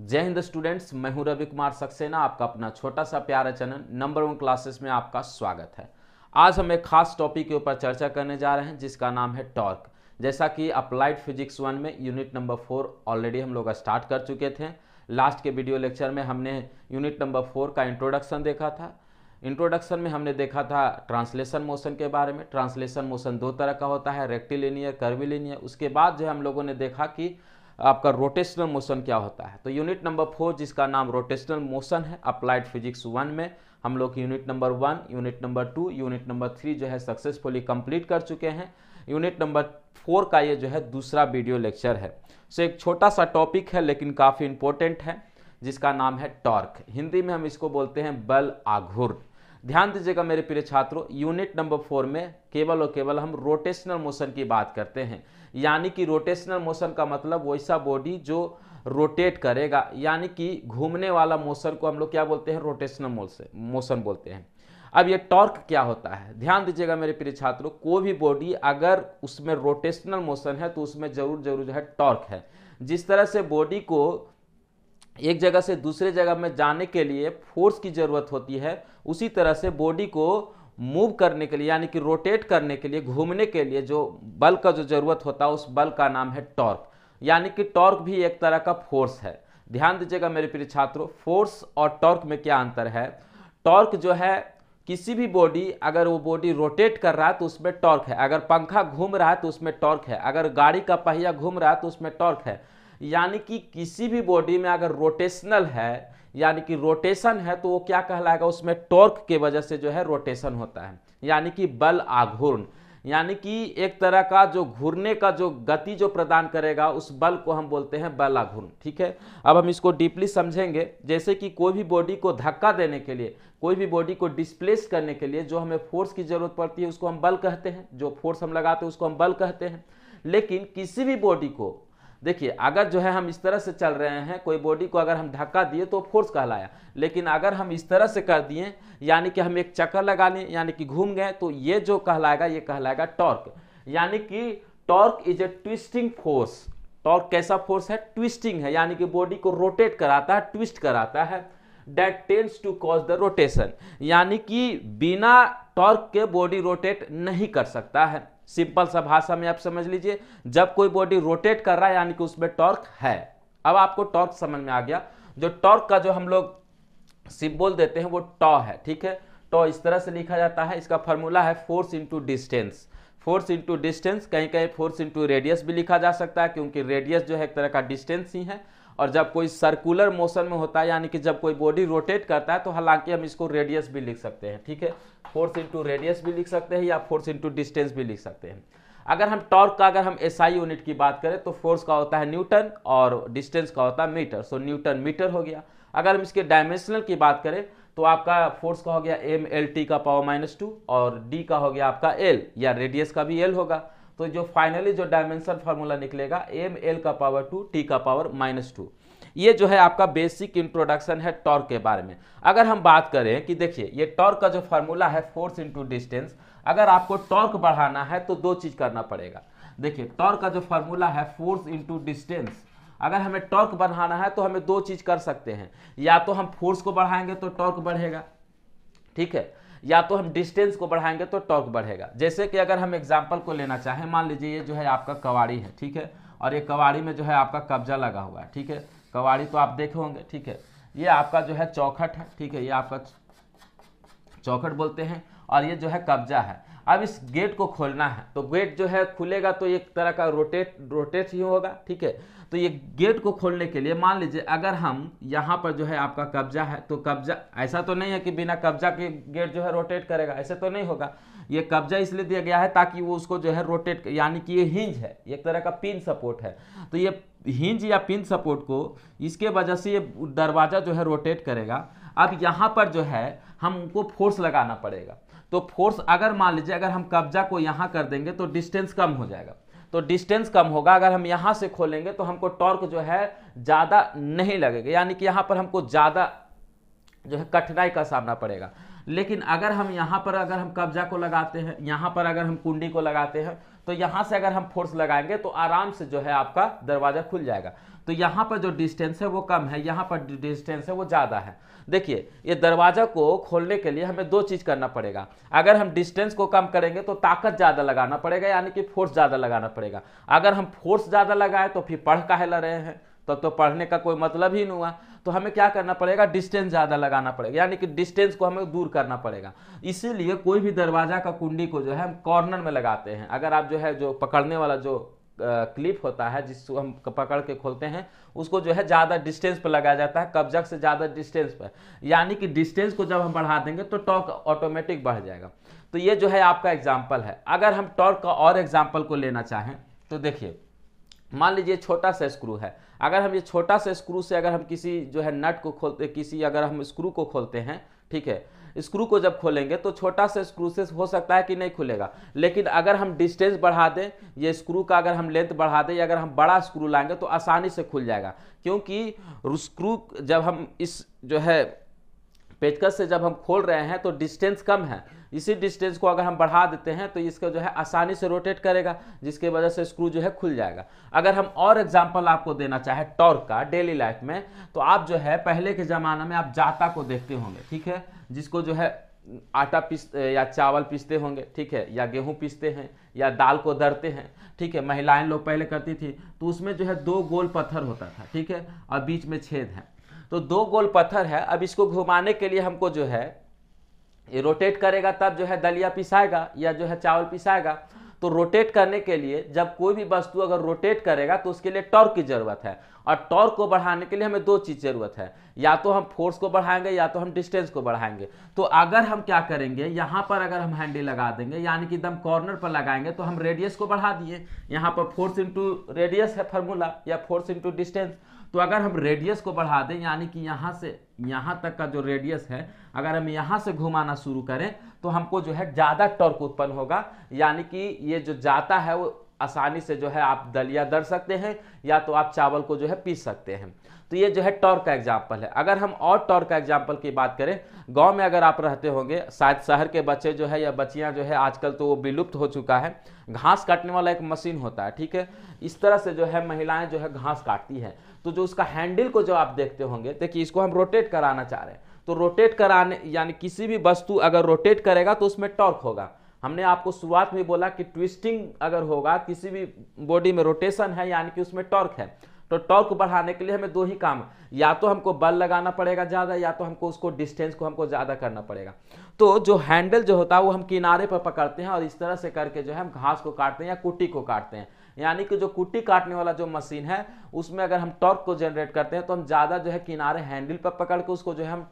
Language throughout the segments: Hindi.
जय हिंद स्टूडेंट्स मैं हूं रवि कुमार सक्सेना आपका अपना छोटा सा प्यारा चैनल नंबर वन क्लासेस में आपका स्वागत है आज हम एक खास टॉपिक के ऊपर चर्चा करने जा रहे हैं जिसका नाम है टॉर्क जैसा कि अप्लाइड फिजिक्स वन में यूनिट नंबर फोर ऑलरेडी हम लोग स्टार्ट कर चुके थे लास्ट के वीडियो लेक्चर में हमने यूनिट नंबर फोर का इंट्रोडक्शन देखा था इंट्रोडक्शन में हमने देखा था ट्रांसलेशन मोशन के बारे में ट्रांसलेशन मोशन दो तरह का होता है रेक्टिलिनियर कर्विलिनियर उसके बाद जो हम लोगों ने देखा कि आपका रोटेशनल मोशन क्या होता है तो यूनिट नंबर फोर जिसका नाम रोटेशनल मोशन है अप्लाइड फिजिक्स वन में हम लोग unit number one unit number two unit number three जो है सक्सेसफुली कंप्लीट कर चुके हैं यूनिट नंबर फोर का ये जो है दूसरा वीडियो लेक्चर है सो एक छोटा सा टॉपिक है लेकिन काफ़ी इंपॉर्टेंट है जिसका नाम है टॉर्क हिंदी में हम इसको बोलते हैं बल आघूर्ण ध्यान दीजिएगा मेरे प्रिय छात्रों यूनिट नंबर फोर में केवल और केवल हम रोटेशनल मोशन की बात करते हैं यानी कि रोटेशनल मोशन का मतलब वैसा बॉडी जो रोटेट करेगा यानी कि घूमने वाला मोशन को हम लोग क्या बोलते हैं रोटेशनल मोशन मोशन बोलते हैं अब ये टॉर्क क्या होता है ध्यान दीजिएगा मेरे प्रिय छात्रों कोई भी बॉडी अगर उसमें रोटेशनल मोशन है तो उसमें जरूर जरूर जो है टॉर्क है जिस तरह से बॉडी को एक जगह से दूसरे जगह में जाने के लिए फोर्स की ज़रूरत होती है उसी तरह से बॉडी को मूव करने के लिए यानी कि रोटेट करने के लिए घूमने के लिए जो बल का जो ज़रूरत होता है उस बल का नाम है टॉर्क यानी कि टॉर्क भी एक तरह का फोर्स है ध्यान दीजिएगा मेरे प्रिय छात्रों फोर्स और टॉर्क में क्या अंतर है टॉर्क जो है किसी भी बॉडी अगर वो बॉडी रोटेट कर रहा है तो उसमें टॉर्क है अगर पंखा घूम रहा है तो उसमें टॉर्क है अगर गाड़ी का पहिया घूम रहा है तो उसमें टॉर्क है यानी कि किसी भी बॉडी में अगर रोटेशनल है यानी कि रोटेशन है तो वो क्या कहलाएगा उसमें टॉर्क के वजह से जो है रोटेशन होता है यानी कि बल आघूर्ण यानी कि एक तरह का जो घूरने का जो गति जो प्रदान करेगा उस बल को हम बोलते हैं बल आघूर्ण ठीक है अब हम इसको डीपली समझेंगे जैसे कि कोई भी बॉडी को धक्का देने के लिए कोई भी बॉडी को डिस्प्लेस करने के लिए जो हमें फोर्स की जरूरत पड़ती है उसको हम बल कहते हैं जो फोर्स हम लगाते हैं उसको हम बल कहते हैं लेकिन किसी भी बॉडी को देखिए अगर जो है हम इस तरह से चल रहे हैं कोई बॉडी को अगर हम धक्का दिए तो फोर्स कहलाया लेकिन अगर हम इस तरह से कर दिए यानी कि हम एक चक्कर लगा लें यानी कि घूम गए तो ये जो कहलाएगा ये कहलाएगा टॉर्क यानी कि torque is a twisting force torque कैसा फोर्स है ट्विस्टिंग है यानी कि बॉडी को रोटेट कराता है ट्विस्ट कराता है that tends to cause the rotation यानी कि बिना टॉर्क के बॉडी रोटेट नहीं कर सकता है सिंपल सा भाषा में आप समझ लीजिए जब कोई बॉडी रोटेट कर रहा है यानी कि उसमें टॉर्क है अब आपको टॉर्क समझ में आ गया जो टॉर्क का जो हम लोग सिंबल देते हैं वो टॉ है ठीक है टॉ इस तरह से लिखा जाता है इसका फॉर्मूला है force into distance force into distance कहीं कहीं फोर्स इंटू रेडियस भी लिखा जा सकता है क्योंकि रेडियस जो है एक तरह का डिस्टेंस ही है और जब कोई सर्कुलर मोशन में होता है यानी कि जब कोई बॉडी रोटेट करता है तो हालांकि हम इसको रेडियस भी लिख सकते हैं ठीक है फोर्स इंटू रेडियस भी लिख सकते हैं या फोर्स इंटू डिस्टेंस भी लिख सकते हैं अगर हम टॉर्क का अगर हम एसआई यूनिट की बात करें तो फोर्स का होता है न्यूटन और डिस्टेंस का होता है मीटर सो न्यूटन मीटर हो गया अगर हम इसके डायमेंशनल की बात करें तो आपका फोर्स का हो गया एम एल टी का पावर माइनस टू और डी का हो गया आपका एल या रेडियस का भी एल होगा तो जो फाइनली जो डायमेंशन फार्मूला निकलेगा एम एल का पावर टू टी का पावर माइनस टू ये जो है आपका बेसिक इंट्रोडक्शन है टॉर्क के बारे में अगर हम बात करें कि देखिए ये टॉर्क का जो फार्मूला है फोर्स इंटू डिस्टेंस अगर आपको टॉर्क बढ़ाना है तो दो चीज़ करना पड़ेगा देखिए टॉर्क का जो फार्मूला है फोर्स इंटू डिस्टेंस अगर हमें टॉर्क बढ़ाना है तो हमें दो चीज़ कर सकते हैं या तो हम फोर्स को बढ़ाएंगे तो टॉर्क बढ़ेगा ठीक है या तो हम डिस्टेंस को बढ़ाएंगे तो टॉर्क बढ़ेगा जैसे कि अगर हम एग्जाम्पल को लेना चाहें मान लीजिए ये जो है आपका कवाड़ी है ठीक है और ये कवाड़ी में जो है आपका कब्जा लगा हुआ है ठीक है कवाड़ी तो आप देखे होंगे ठीक है ये आपका जो है चौखट है ठीक है ये आपका चौखट बोलते हैं और ये जो है कब्जा है अब इस गेट को खोलना है तो गेट जो है खुलेगा तो एक तरह का रोटेट रोटेट ही होगा ठीक है तो ये गेट को खोलने के लिए मान लीजिए अगर हम यहाँ पर जो है आपका कब्जा है तो कब्जा ऐसा तो नहीं है कि बिना कब्जा के गेट जो है रोटेट करेगा ऐसे तो नहीं होगा ये कब्जा इसलिए दिया गया है ताकि वो उसको जो है रोटेट यानी कि ये हिंज है एक तरह का पिन सपोर्ट है तो ये हिंज या पिन सपोर्ट को इसके वजह से ये दरवाज़ा जो है रोटेट करेगा अब यहाँ पर जो है हमको फोर्स लगाना पड़ेगा तो फोर्स अगर मान लीजिए अगर हम कब्जा को यहाँ कर देंगे तो डिस्टेंस कम हो जाएगा तो डिस्टेंस कम होगा अगर हम यहाँ से खोलेंगे तो हमको टॉर्क जो है ज़्यादा नहीं लगेगा यानी कि यहाँ पर हमको ज़्यादा जो है कठिनाई का सामना पड़ेगा लेकिन अगर हम यहाँ पर अगर हम कब्जा को लगाते हैं यहाँ पर अगर हम कुंडी को लगाते हैं तो यहां से अगर हम फोर्स लगाएंगे तो आराम से जो है आपका दरवाज़ा खुल जाएगा तो यहां पर जो डिस्टेंस है वो कम है यहाँ पर डिस्टेंस है वो ज़्यादा है देखिए ये दरवाज़ा को खोलने के लिए हमें दो चीज़ करना पड़ेगा अगर हम डिस्टेंस को कम करेंगे तो ताकत ज़्यादा लगाना पड़ेगा यानी कि फोर्स ज़्यादा लगाना पड़ेगा अगर हम फोर्स ज़्यादा लगाएं तो फिर पढ़ काहे रहे हैं तब तो, तो पढ़ने का कोई मतलब ही नहीं हुआ तो हमें क्या करना पड़ेगा डिस्टेंस ज़्यादा लगाना पड़ेगा यानी कि डिस्टेंस को हमें दूर करना पड़ेगा इसीलिए कोई भी दरवाज़ा का कुंडी को जो है हम कॉर्नर में लगाते हैं अगर आप जो है जो पकड़ने वाला जो क्लिप होता है जिसको हम पकड़ के खोलते हैं उसको जो है ज़्यादा डिस्टेंस पर लगाया जाता है कब्जक से ज़्यादा डिस्टेंस पर यानी कि डिस्टेंस को जब हम बढ़ा देंगे तो टॉक ऑटोमेटिक बढ़ जाएगा तो ये जो है आपका एग्जाम्पल है अगर हम टॉर्क का और एग्जाम्पल को लेना चाहें तो देखिए मान लीजिए छोटा सा स्क्रू है अगर हम ये छोटा सा स्क्रू से अगर हम किसी जो है नट को खोलते किसी अगर हम स्क्रू को खोलते हैं ठीक है स्क्रू को जब खोलेंगे तो छोटा सा स्क्रू से हो सकता है कि नहीं खुलेगा लेकिन अगर हम डिस्टेंस बढ़ा दें ये स्क्रू का अगर हम लेंथ बढ़ा दें या अगर हम बड़ा स्क्रू लाएंगे तो आसानी से खुल जाएगा क्योंकि स्क्रू जब हम इस जो है पेचकस से जब हम खोल रहे हैं तो डिस्टेंस कम है इसी डिस्टेंस को अगर हम बढ़ा देते हैं तो इसका जो है आसानी से रोटेट करेगा जिसके वजह से स्क्रू जो है खुल जाएगा अगर हम और एग्जाम्पल आपको देना चाहे टॉर्क का डेली लाइफ में तो आप जो है पहले के ज़माना में आप जाता को देखते होंगे ठीक है जिसको जो है आटा पीस या चावल पीसते होंगे ठीक है या गेहूँ पीसते हैं या दाल को दरते हैं ठीक है महिलाएँ लोग पहले करती थी तो उसमें जो है दो गोल पत्थर होता था ठीक है और बीच में छेद हैं तो दो गोल पत्थर है अब इसको घुमाने के लिए हमको जो है ये रोटेट करेगा तब जो है दलिया पिसाएगा या जो है चावल पिसाएगा तो रोटेट करने के लिए जब कोई भी वस्तु अगर रोटेट करेगा तो उसके लिए टॉर्क की ज़रूरत है और टॉर्क को बढ़ाने के लिए हमें दो चीज़ ज़रूरत है या तो हम फोर्स को बढ़ाएंगे या तो हम डिस्टेंस को बढ़ाएंगे तो अगर हम क्या करेंगे यहाँ पर अगर हम हैंडी लगा देंगे यानी कि एकदम कॉर्नर पर लगाएंगे तो हम रेडियस को बढ़ा दिए यहाँ पर फोर्स इंटू रेडियस है फार्मूला या फोर्स इंटू डिस्टेंस तो अगर हम रेडियस को बढ़ा दें यानी कि यहाँ से यहाँ तक का जो रेडियस है अगर हम यहाँ से घुमाना शुरू करें तो हमको जो है ज़्यादा टॉर्क उत्पन्न होगा यानी कि ये जो जाता है वो आसानी से जो है आप दलिया दर सकते हैं या तो आप चावल को जो है पीस सकते हैं तो ये जो है टॉर का एग्जाम्पल है अगर हम और टॉर का एग्जाम्पल की बात करें गांव में अगर आप रहते होंगे शायद शहर के बच्चे जो है या बच्चियां जो है आजकल तो वो विलुप्त हो चुका है घास काटने वाला एक मशीन होता है ठीक है इस तरह से जो है महिलाएं जो है घास काटती है तो जो उसका हैंडल को जो आप देखते होंगे देखिए इसको हम रोटेट कराना चाह रहे हैं तो रोटेट कराने यानी किसी भी वस्तु अगर रोटेट करेगा तो उसमें टॉर्क होगा हमने आपको शुरुआत में बोला कि ट्विस्टिंग अगर होगा किसी भी बॉडी में रोटेशन है यानी कि उसमें टॉर्क है तो टॉर्क बढ़ाने के लिए हमें दो ही काम या तो हमको बल लगाना पड़ेगा ज़्यादा या तो हमको उसको डिस्टेंस को हमको ज़्यादा करना पड़ेगा तो जो हैंडल जो होता है वो हम किनारे पर पकड़ते हैं और इस तरह से करके जो है हम घास को काटते हैं या कुट्टी को काटते हैं यानी कि जो कुट्टी काटने वाला जो मशीन है उसमें अगर हम टॉर्क को जनरेट करते हैं तो हम ज़्यादा जो है किनारे हैंडल पर पकड़ के उसको जो है हम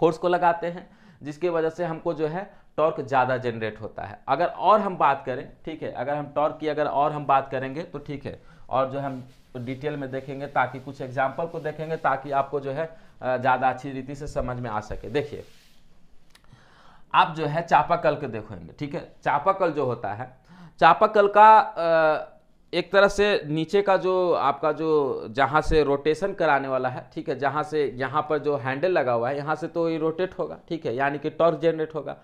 फोर्स को लगाते हैं जिसकी वजह से हमको जो है टॉर्क ज़्यादा जनरेट होता है अगर और हम बात करें ठीक है अगर हम टॉर्क की अगर और हम बात करेंगे तो ठीक है और जो हम डिटेल में देखेंगे ताकि कुछ एग्जाम्पल को देखेंगे ताकि आपको जो है ज़्यादा अच्छी रीति से समझ में आ सके देखिए आप जो है चापाकल के देखेंगे ठीक है चापाकल जो होता है चापाकल का आ, एक तरह से नीचे का जो आपका जो जहाँ से रोटेशन कराने वाला है ठीक है जहाँ से यहाँ पर जो हैंडल लगा हुआ है यहाँ से तो ये रोटेट होगा ठीक है यानी कि टॉर्क जनरेट होगा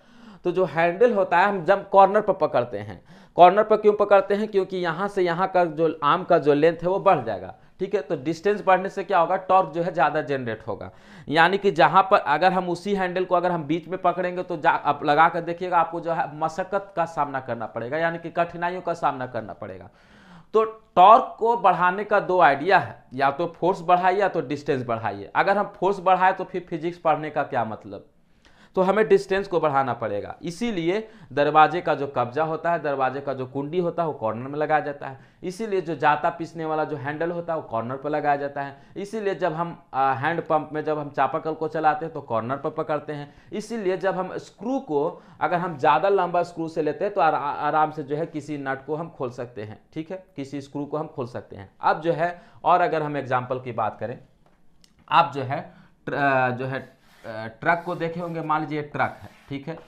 तो जो हैंडल होता है हम जब कॉर्नर पर पकड़ते हैं कॉर्नर पर क्यों पकड़ते हैं क्योंकि यहाँ से यहाँ का जो आम का जो लेंथ है वो बढ़ जाएगा ठीक है तो डिस्टेंस बढ़ने से क्या होगा टॉर्क जो है ज़्यादा जनरेट होगा यानी कि जहाँ पर अगर हम उसी हैंडल को अगर हम बीच में पकड़ेंगे तो जा आप लगा कर देखिएगा आपको जो है मशक्क़त का सामना करना पड़ेगा यानी कि कठिनाइयों का सामना करना पड़ेगा तो टॉर्क को बढ़ाने का दो आइडिया है या तो फोर्स बढ़ाइए या तो डिस्टेंस बढ़ाइए अगर हम फोर्स बढ़ाएं तो फिर फिजिक्स पढ़ने का क्या मतलब तो हमें डिस्टेंस को बढ़ाना पड़ेगा इसीलिए दरवाजे का जो कब्जा होता है दरवाजे का जो कुंडी होता है वो कॉर्नर में लगाया जाता है इसीलिए जो जाता पीसने वाला जो हैंडल होता है वो कॉर्नर पर लगाया जाता है इसीलिए जब हम हैंड पंप में जब हम चापाकल को चलाते हैं तो कॉर्नर पर पकड़ते हैं इसीलिए जब हम स्क्रू को अगर हम ज़्यादा लंबा स्क्रू से लेते हैं तो आराम से जो है किसी नट को हम खोल सकते हैं ठीक है किसी स्क्रू को हम खोल सकते हैं अब जो है और अगर हम एग्जाम्पल की बात करें आप जो है जो है ट्रक को देखे होंगे मान लीजिए ट्रक है ठीक है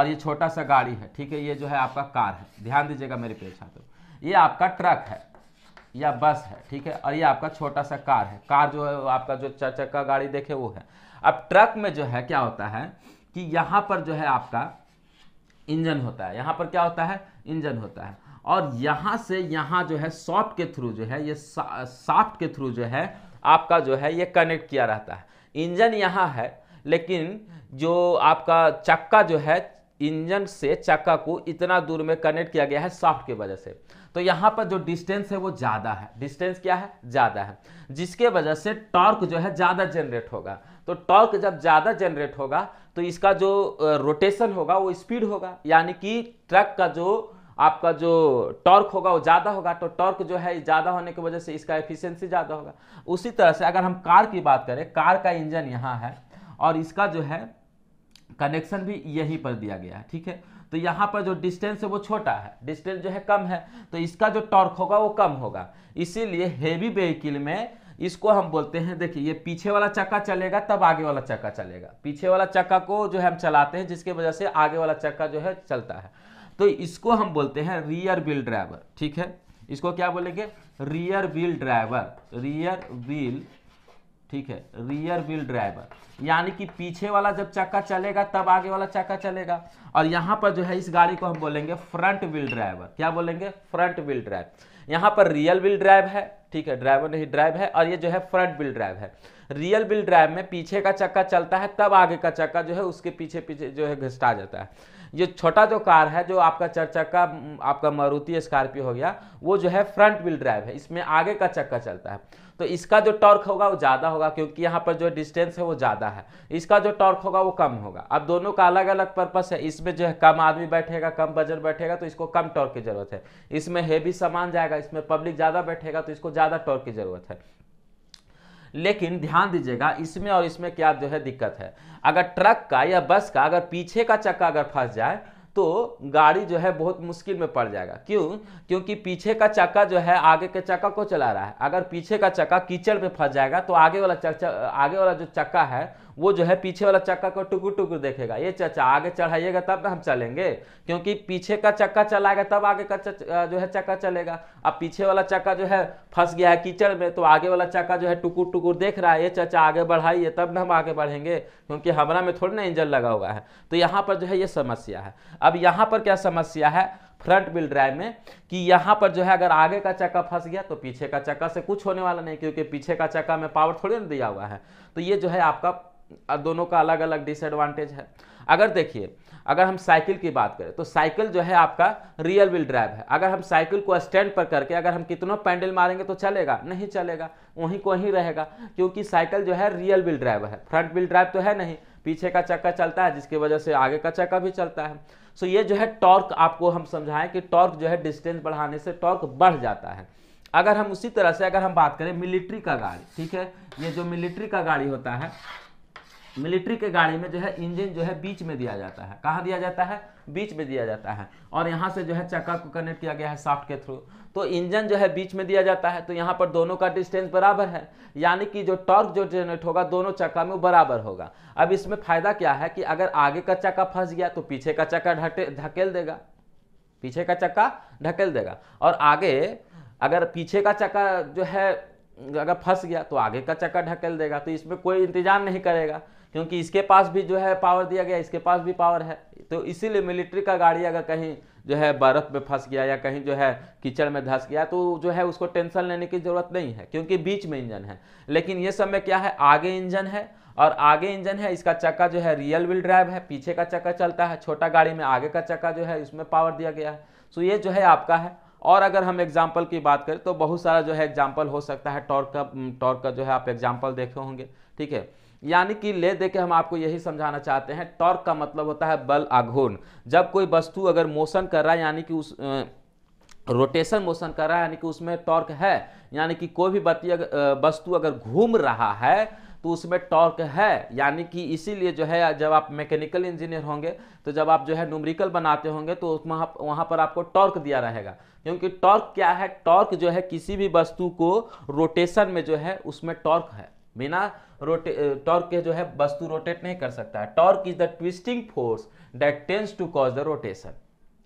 और ये छोटा सा गाड़ी है ठीक है ये जो है आपका कार है ध्यान दीजिएगा मेरे पे छात्रों ये आपका ट्रक है या बस है ठीक है और ये आपका छोटा सा कार है कार जो है आपका जो चार चक्का गाड़ी देखे वो है अब ट्रक में जो है क्या होता है कि यहाँ पर जो है आपका इंजन होता है यहाँ पर क्या होता है इंजन होता है और यहाँ से यहाँ जो है सॉफ्ट के थ्रू जो है ये साफ्ट के थ्रू जो है आपका जो है ये कनेक्ट किया रहता है इंजन यहाँ है लेकिन जो आपका चक्का जो है इंजन से चक्का को इतना दूर में कनेक्ट किया गया है सॉफ्ट की वजह से तो यहाँ पर जो डिस्टेंस है वो ज़्यादा है डिस्टेंस क्या है ज़्यादा है जिसके वजह से टॉर्क जो है ज़्यादा जनरेट होगा तो टॉर्क जब ज़्यादा जनरेट होगा तो इसका जो रोटेशन होगा वो स्पीड होगा यानी कि ट्रक का जो आपका जो टॉर्क होगा वो ज़्यादा होगा तो टॉर्क जो है ज़्यादा होने की वजह से इसका एफिशिएंसी ज़्यादा होगा उसी तरह से अगर हम कार की बात करें कार का इंजन यहाँ है और इसका जो है कनेक्शन भी यहीं पर दिया गया है ठीक है तो यहाँ पर जो डिस्टेंस है वो छोटा है डिस्टेंस जो है कम है तो इसका जो टॉर्क होगा वो कम होगा इसीलिए हेवी व्हीकिल में इसको हम बोलते हैं देखिए ये पीछे वाला चक्का चलेगा तब आगे वाला चक्का चलेगा पीछे वाला चक्का को जो है हम चलाते हैं जिसके वजह से आगे वाला चक्का जो है चलता है तो इसको हम बोलते हैं रियर व्हील ड्राइवर ठीक है इसको क्या बोलेंगे rear wheel driver rear wheel ठीक है रियर व्हील ड्राइवर यानी कि पीछे वाला जब चक्का चलेगा तब आगे वाला चक्का चलेगा और यहाँ पर जो है इस गाड़ी को हम बोलेंगे फ्रंट व्हील ड्राइवर क्या बोलेंगे फ्रंट व्हील ड्राइव यहाँ पर रियल व्हील ड्राइव है ठीक है ड्राइवर नहीं ड्राइव है और ये जो है फ्रंट व्हील ड्राइव है रियल व्हील ड्राइव में पीछे का चक्का चलता है तब आगे का चक्का जो है उसके पीछे पीछे जो है घिसटा जाता है ये छोटा जो कार है जो आपका चार चक्का आपका मारुति स्कॉर्पियो हो गया वो जो है फ्रंट व्हील ड्राइव है इसमें आगे का चक्का चलता है तो इसका जो टॉर्क होगा वो ज़्यादा होगा क्योंकि यहाँ पर जो डिस्टेंस है वो ज़्यादा है इसका जो टॉर्क होगा वो कम होगा अब दोनों का अलग अलग पर्पस है इसमें जो है कम आदमी बैठेगा कम बजट बैठेगा तो इसको कम टॉर्क की ज़रूरत है इसमें हैवी सामान जाएगा इसमें पब्लिक ज़्यादा बैठेगा तो इसको ज़्यादा टॉर्क की ज़रूरत है लेकिन ध्यान दीजिएगा इसमें और इसमें क्या जो है दिक्कत है अगर ट्रक का या बस का अगर पीछे का चक्का अगर फंस जाए तो गाड़ी जो है बहुत मुश्किल में पड़ जाएगा क्यों क्योंकि पीछे का चक्का जो है आगे के चक्का को चला रहा है अगर पीछे का चक्का कीचड़ में फंस जाएगा तो आगे वाला चक्का आगे वाला जो चक्का है वो जो है पीछे वाला चक्का को टुकुर टुकुर देखेगा ये चचा आगे चढ़ाइएगा तब हम चलेंगे क्योंकि पीछे का चक्का चलाएगा तब आगे का जो है चक्का चलेगा अब पीछे वाला चक्का जो है फंस गया है कीचड़ में तो आगे वाला चक्का जो है टुकुर टुकुर देख रहा है ये चाचा आगे बढ़ाइए तब ना हम आगे बढ़ेंगे क्योंकि हमारा में थोड़ी ना इंजन लगा हुआ है तो यहाँ पर जो है ये समस्या है अब यहाँ पर क्या समस्या है फ्रंट व्हील ड्राइव में कि यहाँ पर जो है अगर आगे का चक्का फंस गया तो पीछे का चक्का से कुछ होने वाला नहीं क्योंकि पीछे का चक्का में पावर थोड़ी ना दिया हुआ है तो ये जो है आपका दोनों का अलग अलग डिसएडवांटेज है अगर देखिए अगर हम साइकिल की बात करें तो साइकिल जो है आपका रियल व्हील ड्राइव है अगर हम साइकिल को स्टैंड पर करके अगर हम कितनों पैंडल मारेंगे तो चलेगा नहीं चलेगा वहीं को ही रहेगा क्योंकि साइकिल जो है रियल व्हील ड्राइव है फ्रंट व्हील ड्राइव तो है नहीं पीछे का चक्का चलता है जिसकी वजह से आगे का चक्का भी चलता है सो ये जो है टॉर्क आपको हम समझाएं कि टॉर्क जो है डिस्टेंस बढ़ाने से टॉर्क बढ़ जाता है अगर हम उसी तरह से अगर हम बात करें मिलिट्री का गाड़ी ठीक है ये जो मिलिट्री का गाड़ी होता है मिलिट्री के गाड़ी में जो है इंजन जो है बीच में दिया जाता है कहाँ दिया जाता है बीच में दिया जाता है और यहाँ से जो है चक्का को कनेक्ट किया गया है साफ्ट के थ्रू तो इंजन जो है बीच में दिया जाता है तो यहाँ पर दोनों का डिस्टेंस बराबर है यानी कि जो टॉर्क जो जनरेट होगा दोनों चक्का में बराबर होगा अब इसमें फायदा क्या है कि अगर आगे का चक्का फंस गया तो पीछे का चक्का ढकेल देगा पीछे का चक्का ढकेल देगा और आगे अगर पीछे का चक्का जो है अगर फंस गया तो आगे का चक्का ढकेल देगा तो इसमें कोई इंतजार नहीं करेगा क्योंकि इसके पास भी जो है पावर दिया गया इसके पास भी पावर है तो इसीलिए मिलिट्री का गाड़ी अगर कहीं जो है बर्फ में फंस गया या कहीं जो है कीचड़ में धंस गया तो जो है उसको टेंशन लेने की ज़रूरत नहीं है क्योंकि बीच में इंजन है लेकिन ये सब में क्या है आगे इंजन है और आगे इंजन है इसका चक्का जो है रियल व्हील ड्राइव है पीछे का चक्का चलता है छोटा गाड़ी में आगे का चक्का जो है इसमें पावर दिया गया है सो ये जो है आपका है और अगर हम एग्जाम्पल की बात करें तो बहुत सारा जो है एग्जाम्पल हो सकता है टॉर्क का टॉर्क का जो है आप एग्जाम्पल देखे होंगे ठीक है यानी कि ले दे के हम आपको यही समझाना चाहते हैं टॉर्क का मतलब होता है बल आघूर्ण जब कोई वस्तु अगर मोशन कर रहा है यानी कि उस रोटेशन मोशन कर रहा है यानी कि उसमें टॉर्क है यानी कि कोई भी बत्ती अगर वस्तु अगर घूम रहा है तो उसमें टॉर्क है यानी कि इसीलिए जो है जब आप मैकेनिकल इंजीनियर होंगे तो जब आप जो है न्यूमरिकल बनाते होंगे तो वहाँ वहाँ पर आपको टॉर्क दिया रहेगा क्योंकि टॉर्क क्या है टॉर्क जो है किसी भी वस्तु को रोटेशन में जो है उसमें टॉर्क है बिना रोटे टॉर्क के जो है वस्तु रोटेट नहीं कर सकता है torque is the twisting force that tends to cause the rotation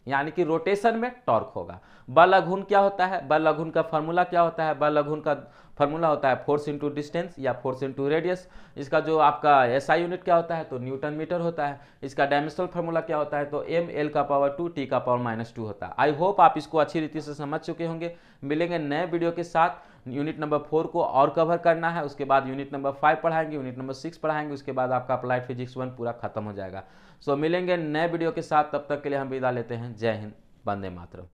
यानी कि रोटेशन में टॉर्क होगा बल अघुन क्या होता है बल अघुन का फॉर्मूला क्या होता है बल अघुन का फॉर्मूला होता है फोर्स इंटू डिस्टेंस या फोर्स इंटू रेडियस इसका जो आपका एसआई यूनिट क्या होता है तो न्यूटन मीटर होता है इसका डायमेंशनल फॉर्मूला क्या होता है तो एम एल का पावर टू टी का पावर माइनस टू होता है आई होप आप इसको अच्छी रीति से समझ चुके होंगे मिलेंगे नए वीडियो के साथ यूनिट नंबर फोर को और कवर करना है उसके बाद यूनिट नंबर फाइव पढ़ाएंगे यूनिट नंबर सिक्स पढ़ाएंगे उसके बाद आपका अप्लाइड फिजिक्स वन पूरा खत्म हो जाएगा सो मिलेंगे नए वीडियो के साथ तब तक के लिए हम विदा लेते हैं जय हिंद बंदे मातरम